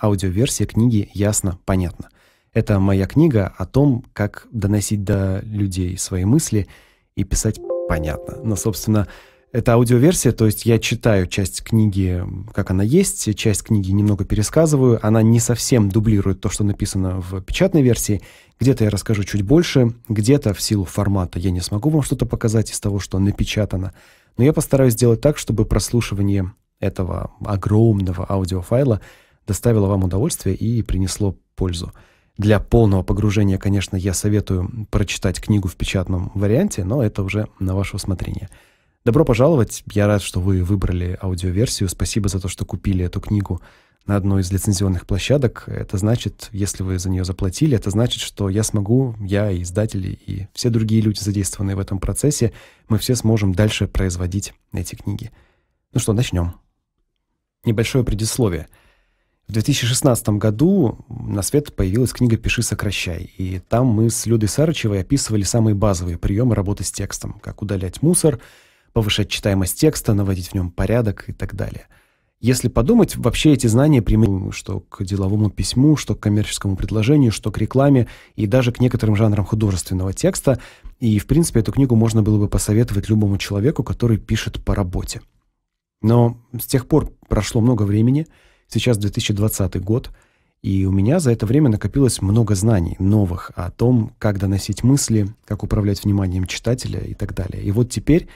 аудиоверсия книги ясно, понятно. Это моя книга о том, как доносить до людей свои мысли и писать понятно. Но, собственно, это аудиоверсия, то есть я читаю часть книги, как она есть, часть книги немного пересказываю, она не совсем дублирует то, что написано в печатной версии. Где-то я расскажу чуть больше, где-то в силу формата я не смогу вам что-то показать из того, что напечатано. Но я постараюсь сделать так, чтобы прослушивание этого огромного аудиофайла доставило вам удовольствие и принесло пользу. Для полного погружения, конечно, я советую прочитать книгу в печатном варианте, но это уже на ваше усмотрение. Добро пожаловать. Я рад, что вы выбрали аудиоверсию. Спасибо за то, что купили эту книгу на одной из лицензионных площадок. Это значит, если вы за нее заплатили, это значит, что я смогу, я и издатели, и все другие люди, задействованные в этом процессе, мы все сможем дальше производить эти книги. Ну что, начнем. Небольшое предисловие – в 2016 году на свет появилась книга «Пиши, сокращай», и там мы с Людой Сарычевой описывали самые базовые приемы работы с текстом, как удалять мусор, повышать читаемость текста, наводить в нем порядок и так далее. Если подумать, вообще эти знания применимы что к деловому письму, что к коммерческому предложению, что к рекламе и даже к некоторым жанрам художественного текста. И, в принципе, эту книгу можно было бы посоветовать любому человеку, который пишет по работе. Но с тех пор прошло много времени – Сейчас 2020 год, и у меня за это время накопилось много знаний новых о том, как доносить мысли, как управлять вниманием читателя и так далее. И вот теперь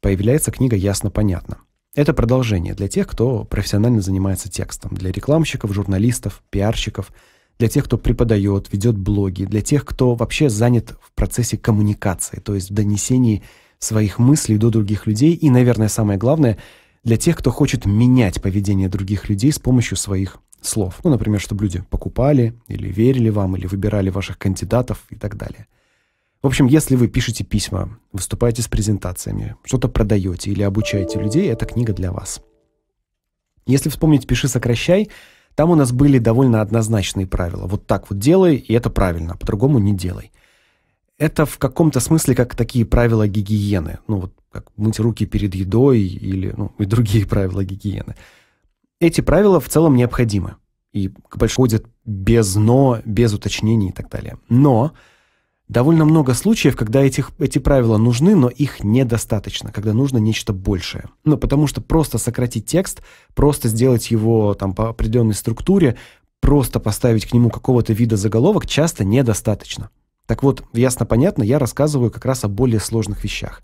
появляется книга «Ясно-понятно». Это продолжение для тех, кто профессионально занимается текстом, для рекламщиков, журналистов, пиарщиков, для тех, кто преподает, ведет блоги, для тех, кто вообще занят в процессе коммуникации, то есть в донесении своих мыслей до других людей и, наверное, самое главное — для тех, кто хочет менять поведение других людей с помощью своих слов. Ну, например, чтобы люди покупали или верили вам, или выбирали ваших кандидатов и так далее. В общем, если вы пишете письма, выступаете с презентациями, что-то продаете или обучаете людей, эта книга для вас. Если вспомнить «Пиши, сокращай», там у нас были довольно однозначные правила. Вот так вот делай, и это правильно, а по-другому не делай. Это в каком-то смысле как такие правила гигиены. Ну вот как мыть руки перед едой или ну, и другие правила гигиены. Эти правила в целом необходимы и происходят без «но», без уточнений и так далее. Но довольно много случаев, когда этих, эти правила нужны, но их недостаточно, когда нужно нечто большее. Ну, потому что просто сократить текст, просто сделать его там по определенной структуре, просто поставить к нему какого-то вида заголовок часто недостаточно. Так вот, ясно понятно, я рассказываю как раз о более сложных вещах.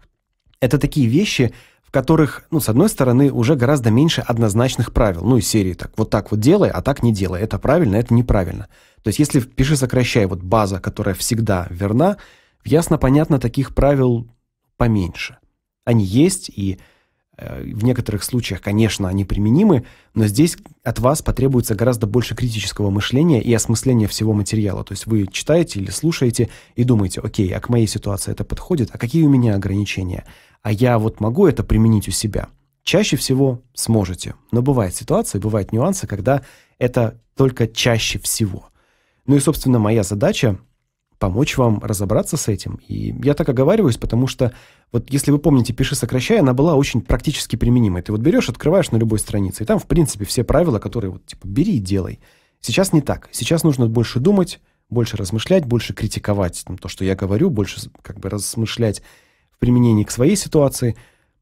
Это такие вещи, в которых, ну, с одной стороны, уже гораздо меньше однозначных правил. Ну, из серии так, вот так вот делай, а так не делай. Это правильно, это неправильно. То есть если пиши сокращай вот база, которая всегда верна, ясно понятно таких правил поменьше. Они есть и Э, в некоторых случаях, конечно, они применимы, но здесь от вас потребуется гораздо больше критического мышления и осмысления всего материала. То есть вы читаете или слушаете и думаете: "О'кей, а к моей ситуации это подходит? А какие у меня ограничения? А я вот могу это применить у себя?" Чаще всего сможете, но бывают ситуации, бывают нюансы, когда это только чаще всего. Ну и, собственно, моя задача помочь вам разобраться с этим. И я так оговариваюсь, потому что вот если вы помните, пиши сокращай, она была очень практически применимой. Ты вот берешь, открываешь на любой странице, и там, в принципе, все правила, которые вот типа бери и делай. Сейчас не так. Сейчас нужно больше думать, больше размышлять, больше критиковать там, то, что я говорю, больше как бы размышлять в применении к своей ситуации,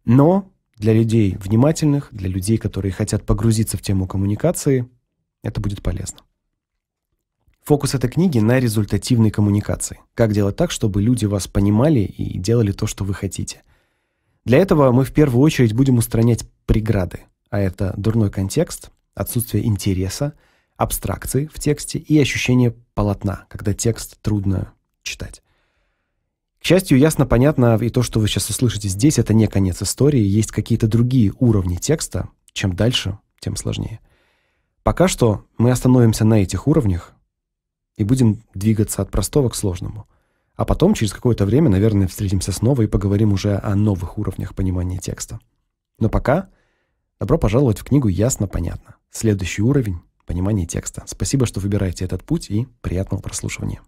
но для людей внимательных, для людей, которые хотят погрузиться в тему коммуникации, это будет полезно. Фокус этой книги на результативной коммуникации. Как делать так, чтобы люди вас понимали и делали то, что вы хотите. Для этого мы в первую очередь будем устранять преграды, а это дурной контекст, отсутствие интереса, абстракции в тексте и ощущение полотна, когда текст трудно читать. К счастью, ясно понятно и то, что вы сейчас услышите здесь, это не конец истории, есть какие-то другие уровни текста, чем дальше, тем сложнее. Пока что мы остановимся на этих уровнях, и будем двигаться от простого к сложному. А потом через какое-то время, наверное, встретимся снова и поговорим уже о новых уровнях понимания текста. Но пока добро пожаловать в книгу Ясно понятно. Следующий уровень понимания текста. Спасибо, что выбираете этот путь и приятного прослушивания.